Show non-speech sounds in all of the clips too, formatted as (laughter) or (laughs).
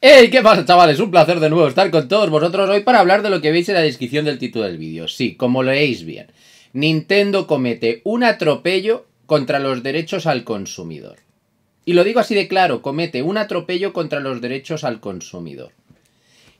¡Hey! ¿Qué pasa, chavales? Un placer de nuevo estar con todos vosotros hoy para hablar de lo que veis en la descripción del título del vídeo. Sí, como leéis bien, Nintendo comete un atropello contra los derechos al consumidor. Y lo digo así de claro, comete un atropello contra los derechos al consumidor.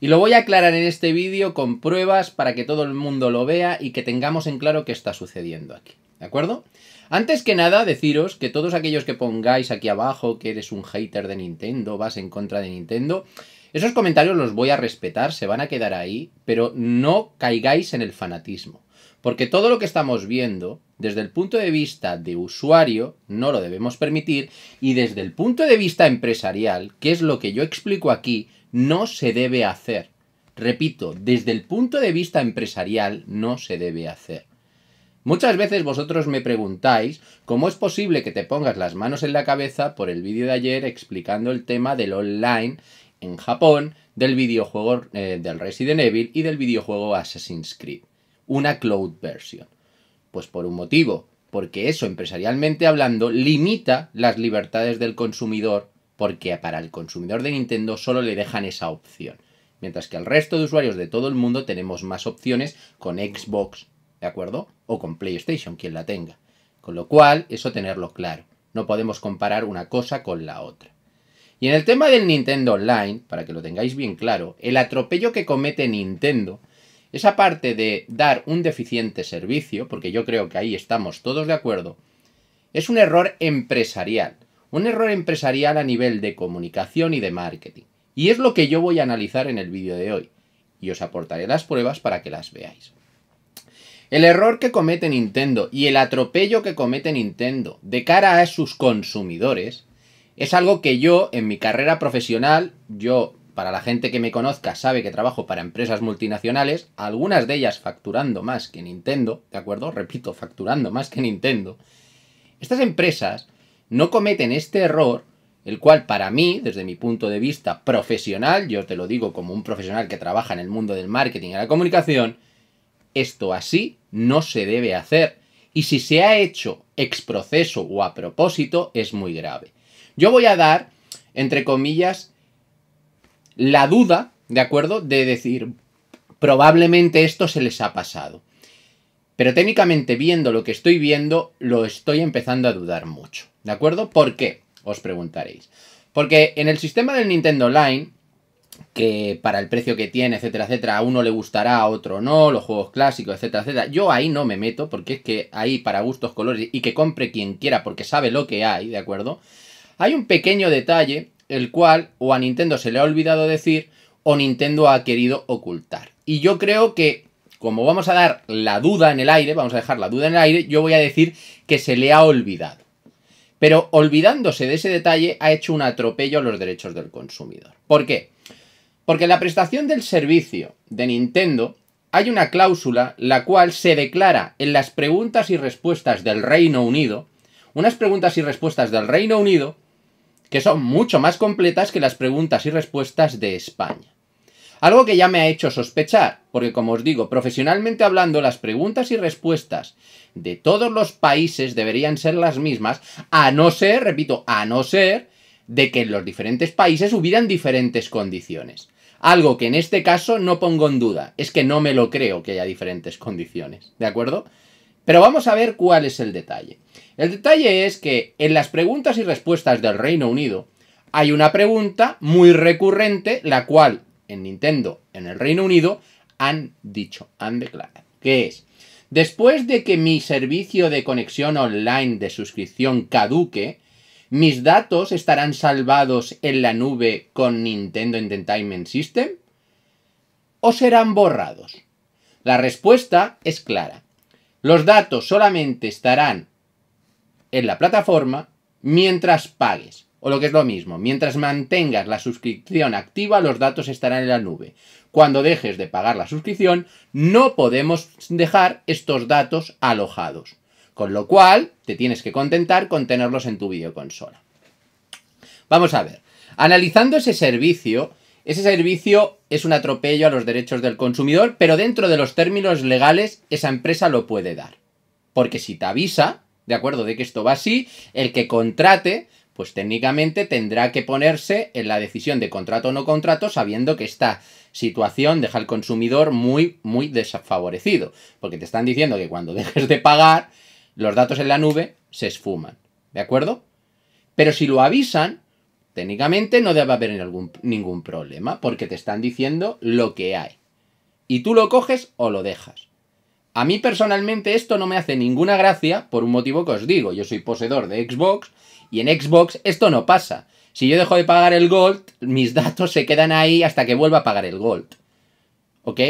Y lo voy a aclarar en este vídeo con pruebas para que todo el mundo lo vea y que tengamos en claro qué está sucediendo aquí. ¿De acuerdo? Antes que nada, deciros que todos aquellos que pongáis aquí abajo que eres un hater de Nintendo, vas en contra de Nintendo, esos comentarios los voy a respetar, se van a quedar ahí, pero no caigáis en el fanatismo. Porque todo lo que estamos viendo, desde el punto de vista de usuario, no lo debemos permitir, y desde el punto de vista empresarial, que es lo que yo explico aquí, no se debe hacer. Repito, desde el punto de vista empresarial no se debe hacer. Muchas veces vosotros me preguntáis cómo es posible que te pongas las manos en la cabeza por el vídeo de ayer explicando el tema del online en Japón, del videojuego eh, del Resident Evil y del videojuego Assassin's Creed, una cloud version. Pues por un motivo, porque eso empresarialmente hablando limita las libertades del consumidor, porque para el consumidor de Nintendo solo le dejan esa opción, mientras que al resto de usuarios de todo el mundo tenemos más opciones con Xbox, ¿de acuerdo? O con PlayStation, quien la tenga. Con lo cual, eso tenerlo claro. No podemos comparar una cosa con la otra. Y en el tema del Nintendo Online, para que lo tengáis bien claro, el atropello que comete Nintendo esa parte de dar un deficiente servicio, porque yo creo que ahí estamos todos de acuerdo, es un error empresarial. Un error empresarial a nivel de comunicación y de marketing. Y es lo que yo voy a analizar en el vídeo de hoy. Y os aportaré las pruebas para que las veáis. El error que comete Nintendo y el atropello que comete Nintendo de cara a sus consumidores es algo que yo en mi carrera profesional, yo, para la gente que me conozca, sabe que trabajo para empresas multinacionales, algunas de ellas facturando más que Nintendo, ¿de acuerdo? Repito, facturando más que Nintendo. Estas empresas no cometen este error, el cual para mí, desde mi punto de vista profesional, yo te lo digo como un profesional que trabaja en el mundo del marketing y la comunicación, esto así no se debe hacer. Y si se ha hecho ex proceso o a propósito, es muy grave. Yo voy a dar, entre comillas, la duda, ¿de acuerdo? De decir, probablemente esto se les ha pasado. Pero técnicamente viendo lo que estoy viendo, lo estoy empezando a dudar mucho. ¿De acuerdo? ¿Por qué? Os preguntaréis. Porque en el sistema del Nintendo Online que para el precio que tiene, etcétera, etcétera, a uno le gustará, a otro no, los juegos clásicos, etcétera, etcétera. Yo ahí no me meto, porque es que ahí para gustos, colores y que compre quien quiera porque sabe lo que hay, ¿de acuerdo? Hay un pequeño detalle, el cual o a Nintendo se le ha olvidado decir o Nintendo ha querido ocultar. Y yo creo que, como vamos a dar la duda en el aire, vamos a dejar la duda en el aire, yo voy a decir que se le ha olvidado. Pero olvidándose de ese detalle, ha hecho un atropello a los derechos del consumidor. ¿Por qué? Porque en la prestación del servicio de Nintendo hay una cláusula la cual se declara en las preguntas y respuestas del Reino Unido, unas preguntas y respuestas del Reino Unido que son mucho más completas que las preguntas y respuestas de España. Algo que ya me ha hecho sospechar, porque como os digo, profesionalmente hablando, las preguntas y respuestas de todos los países deberían ser las mismas, a no ser, repito, a no ser de que en los diferentes países hubieran diferentes condiciones. Algo que en este caso no pongo en duda, es que no me lo creo que haya diferentes (laughs) condiciones, ¿de acuerdo? Pero vamos a ver cuál es el detalle. El detalle es que en las preguntas y respuestas del Reino Unido hay una pregunta muy recurrente, la cual en Nintendo, en el Reino Unido, han dicho, han declarado, que es, después de que mi servicio de conexión online de suscripción caduque, ¿Mis datos estarán salvados en la nube con Nintendo Entertainment System? ¿O serán borrados? La respuesta es clara. Los datos solamente estarán en la plataforma mientras pagues. O lo que es lo mismo, mientras mantengas la suscripción activa, los datos estarán en la nube. Cuando dejes de pagar la suscripción, no podemos dejar estos datos alojados. Con lo cual, te tienes que contentar con tenerlos en tu videoconsola. Vamos a ver. Analizando ese servicio, ese servicio es un atropello a los derechos del consumidor, pero dentro de los términos legales esa empresa lo puede dar. Porque si te avisa, de acuerdo, de que esto va así, el que contrate, pues técnicamente tendrá que ponerse en la decisión de contrato o no contrato sabiendo que esta situación deja al consumidor muy, muy desfavorecido. Porque te están diciendo que cuando (laughs) dejes de pagar, los datos en la nube se esfuman. ¿De acuerdo? Pero si lo avisan, técnicamente no debe haber ningún, problema, porque te están diciendo lo que hay. Y tú lo coges o lo dejas. A mí personalmente esto no me hace ninguna gracia por un motivo que os digo. Yo soy poseedor de Xbox y en Xbox esto no pasa. Si yo dejo de pagar el Gold, mis datos se quedan ahí hasta que vuelva a pagar el Gold. ¿Ok?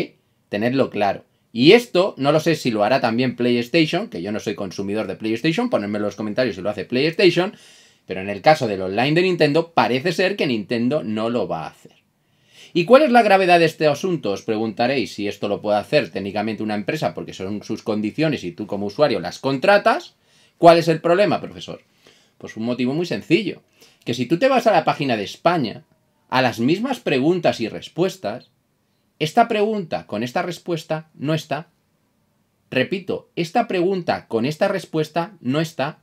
Tenedlo claro. Y esto, no lo sé si lo hará también PlayStation, que yo no soy consumidor de PlayStation, ponedme en los comentarios si lo hace PlayStation, pero en el caso del online de Nintendo parece ser que Nintendo no lo va a hacer. ¿Y cuál es la gravedad de este asunto? Os preguntaréis si esto lo puede hacer técnicamente una empresa porque son sus condiciones y tú como usuario las contratas. ¿Cuál es el problema, profesor? Pues un motivo muy sencillo, que si tú te vas a la página de España, a las mismas preguntas y respuestas, esta pregunta con esta respuesta no está. Repito, esta pregunta con esta respuesta no está.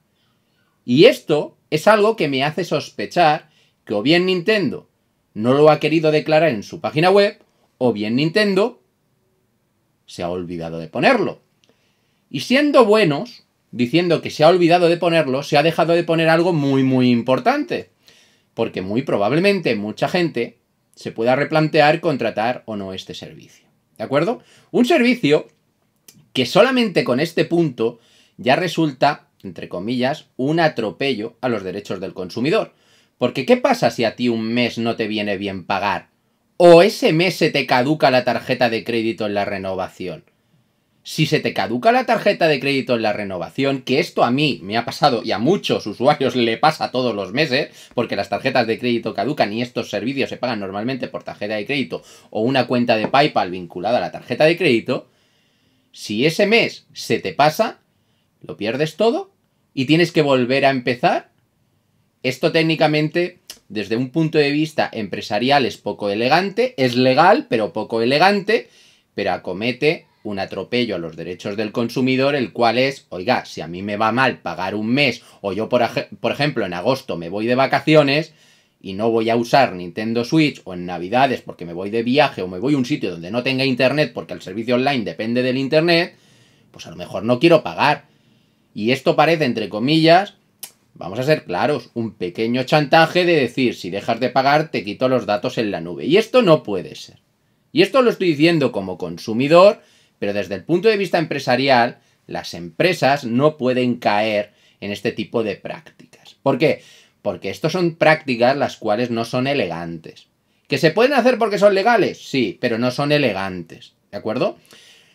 Y esto es algo que me hace sospechar que o bien Nintendo no lo ha querido declarar en su página web, o bien Nintendo se ha olvidado de ponerlo. Y siendo buenos, diciendo que se ha olvidado de ponerlo, se ha dejado de poner algo muy, muy importante. Porque muy probablemente mucha gente se pueda replantear contratar o no este servicio. ¿De acuerdo? Un servicio que solamente con este punto ya resulta, entre comillas, un atropello a los derechos del consumidor. Porque ¿qué pasa si a ti un mes no te viene bien pagar? ¿O ese mes se te caduca la tarjeta de crédito en la renovación? si se te caduca la tarjeta de crédito en la renovación, que esto a mí me ha pasado y a muchos usuarios le pasa todos los meses, porque las tarjetas de crédito caducan y estos servicios se pagan normalmente por tarjeta de crédito o una cuenta de PayPal vinculada a la tarjeta de crédito, si ese mes se te pasa, lo pierdes todo y tienes que volver a empezar. Esto técnicamente, desde un punto de vista empresarial, es poco elegante, es legal, pero poco elegante, pero acomete un atropello a los derechos del consumidor, el cual es, oiga, si a mí me va mal pagar un mes o yo, por, ejemplo, en agosto me voy de vacaciones, y no voy a usar Nintendo Switch o en Navidades porque me voy de viaje o me voy a un sitio donde no tenga internet porque el servicio online depende del internet, pues a lo mejor no quiero pagar. Y esto parece, entre comillas, vamos a ser claros, un pequeño chantaje de decir, si dejas de pagar te quito los datos en la nube. Y esto no puede ser. Y esto lo estoy diciendo como consumidor pero desde el punto de vista empresarial, las empresas no pueden caer en este tipo de prácticas. ¿Por qué? Porque estas son prácticas las cuales no son elegantes. ¿Que se pueden hacer porque son legales? Sí, pero no son elegantes. ¿De acuerdo?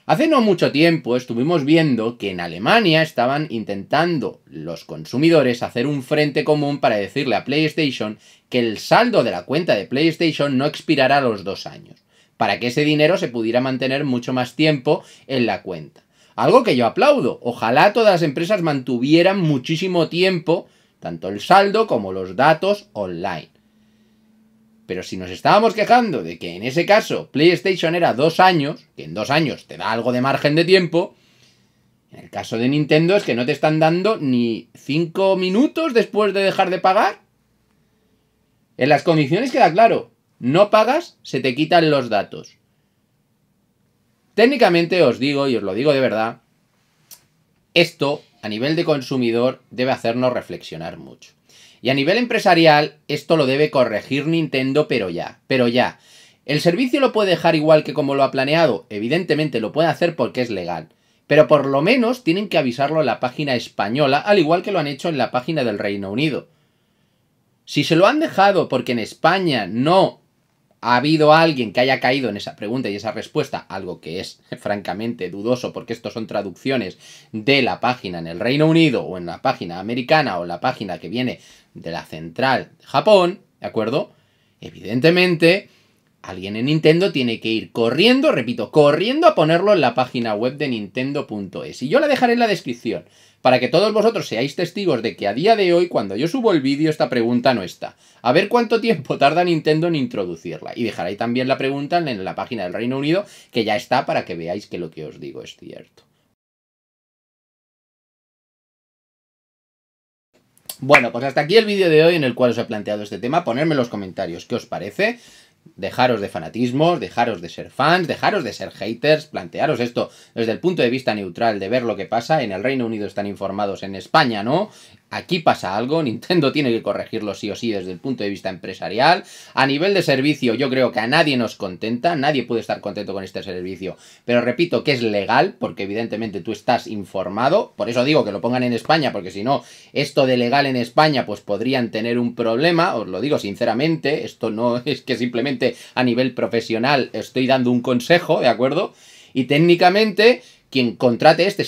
Hace no mucho tiempo estuvimos viendo que en Alemania estaban intentando los consumidores hacer un frente común para decirle a PlayStation que el saldo de la cuenta de PlayStation no expirará a los dos años para que ese dinero se pudiera mantener mucho más tiempo en la cuenta. Algo que yo aplaudo. Ojalá todas las empresas mantuvieran muchísimo tiempo tanto el saldo como los datos online. Pero si nos estábamos quejando de que en ese caso PlayStation era dos años, que en dos años te da algo de margen de tiempo, en el caso de Nintendo es que no te están dando ni cinco minutos después de dejar de pagar. En las condiciones queda claro, no pagas, se te quitan los datos. Técnicamente os digo, y os lo digo de verdad, esto a nivel de consumidor debe hacernos reflexionar mucho. Y a nivel empresarial, esto lo debe corregir Nintendo, pero ya, pero ya. ¿El servicio lo puede dejar igual que como lo ha planeado? Evidentemente lo puede hacer porque es legal. Pero por lo menos tienen que avisarlo en la página española, al igual que lo han hecho en la página del Reino Unido. Si se lo han dejado porque en España no ha habido alguien que haya caído en esa pregunta y esa respuesta, algo que es (laughs) francamente dudoso porque estos son traducciones de la página en el Reino Unido o en la página americana o la página que viene de la central Japón, ¿de acuerdo? Evidentemente, Alguien en Nintendo tiene que ir corriendo, repito, corriendo a ponerlo en la página web de nintendo.es. Y yo la dejaré en la descripción, para que todos vosotros seáis testigos de que a día de hoy, cuando yo subo el vídeo, esta pregunta no está. A ver cuánto tiempo tarda Nintendo en introducirla. Y dejaré también la pregunta en la página del Reino Unido, que ya está, para que veáis que lo que os digo es cierto. Bueno, pues hasta aquí el vídeo de hoy en el cual os he planteado este tema. Ponedme en los comentarios qué os parece. Dejaros de fanatismos, dejaros de ser fans, dejaros de ser haters, plantearos esto desde el punto de vista neutral, de ver lo que pasa. En el Reino Unido están informados, en España no, Aquí pasa algo, (laughs) Nintendo tiene que corregirlo sí o sí desde el punto de vista empresarial. A nivel de servicio, yo creo que a nadie nos contenta, nadie puede estar contento con este servicio. Pero repito que es legal, porque evidentemente tú estás informado. Por eso digo que lo pongan en España, porque si no, esto de legal en España, pues podrían tener un problema, os lo digo sinceramente. Esto no (laughs) es que simplemente a nivel profesional estoy dando un consejo, ¿de acuerdo? Y técnicamente quien contrate este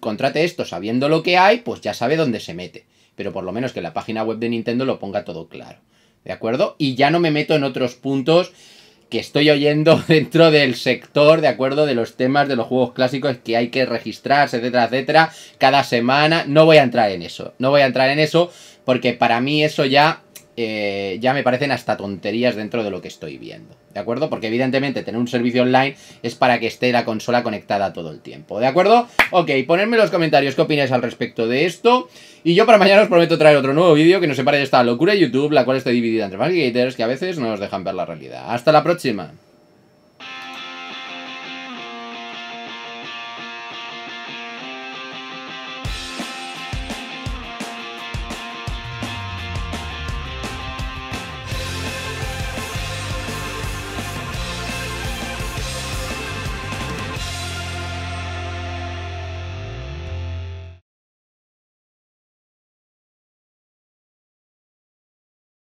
contrate esto sabiendo lo que hay, pues ya sabe dónde se mete. Pero por lo menos que la página web de Nintendo lo ponga todo claro. ¿De acuerdo? Y ya no me meto en otros puntos que estoy oyendo (laughs) dentro del sector, ¿de acuerdo? De los temas de los juegos clásicos que hay que registrarse, etcétera, etcétera, cada semana. No voy a entrar en eso. No voy a entrar en eso porque para mí eso ya eh, ya me parecen hasta tonterías dentro de lo que estoy viendo. ¿De acuerdo? Porque evidentemente tener un servicio online es para que esté la consola conectada todo el tiempo. ¿De acuerdo? Ok, ponedme en los comentarios qué opináis al respecto de esto. Y yo para mañana os prometo traer otro nuevo vídeo que nos separe de esta locura de YouTube, la cual está dividida entre más que a veces no nos dejan ver la realidad. Hasta la próxima.